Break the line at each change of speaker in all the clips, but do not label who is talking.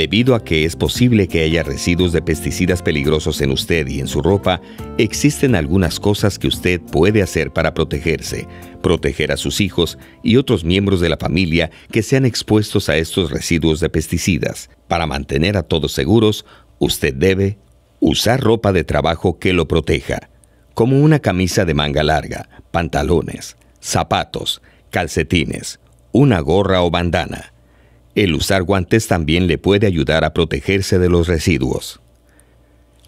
Debido a que es posible que haya residuos de pesticidas peligrosos en usted y en su ropa, existen algunas cosas que usted puede hacer para protegerse, proteger a sus hijos y otros miembros de la familia que sean expuestos a estos residuos de pesticidas. Para mantener a todos seguros, usted debe usar ropa de trabajo que lo proteja, como una camisa de manga larga, pantalones, zapatos, calcetines, una gorra o bandana el usar guantes también le puede ayudar a protegerse de los residuos.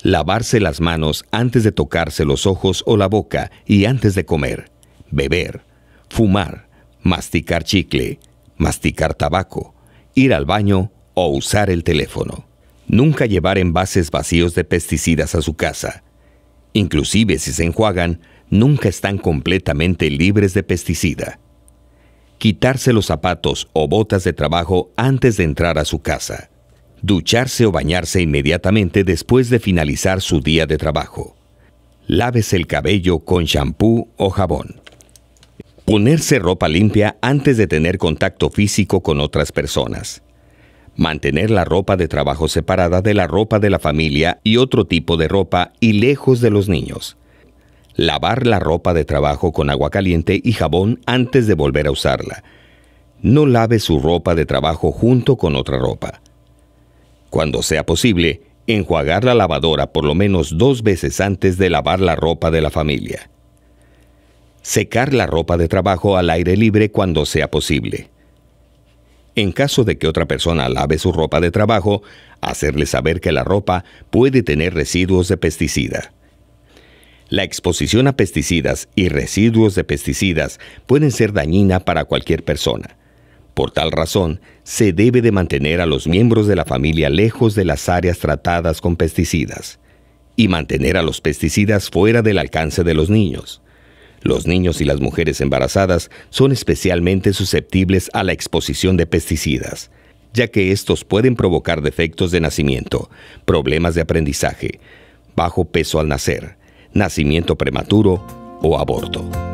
Lavarse las manos antes de tocarse los ojos o la boca y antes de comer, beber, fumar, masticar chicle, masticar tabaco, ir al baño o usar el teléfono. Nunca llevar envases vacíos de pesticidas a su casa. Inclusive si se enjuagan, nunca están completamente libres de pesticida quitarse los zapatos o botas de trabajo antes de entrar a su casa, ducharse o bañarse inmediatamente después de finalizar su día de trabajo. Lávese el cabello con champú o jabón. Ponerse ropa limpia antes de tener contacto físico con otras personas. Mantener la ropa de trabajo separada de la ropa de la familia y otro tipo de ropa y lejos de los niños. Lavar la ropa de trabajo con agua caliente y jabón antes de volver a usarla. No lave su ropa de trabajo junto con otra ropa. Cuando sea posible, enjuagar la lavadora por lo menos dos veces antes de lavar la ropa de la familia. Secar la ropa de trabajo al aire libre cuando sea posible. En caso de que otra persona lave su ropa de trabajo, hacerle saber que la ropa puede tener residuos de pesticida. La exposición a pesticidas y residuos de pesticidas pueden ser dañina para cualquier persona. Por tal razón, se debe de mantener a los miembros de la familia lejos de las áreas tratadas con pesticidas y mantener a los pesticidas fuera del alcance de los niños. Los niños y las mujeres embarazadas son especialmente susceptibles a la exposición de pesticidas, ya que estos pueden provocar defectos de nacimiento, problemas de aprendizaje, bajo peso al nacer, nacimiento prematuro o aborto.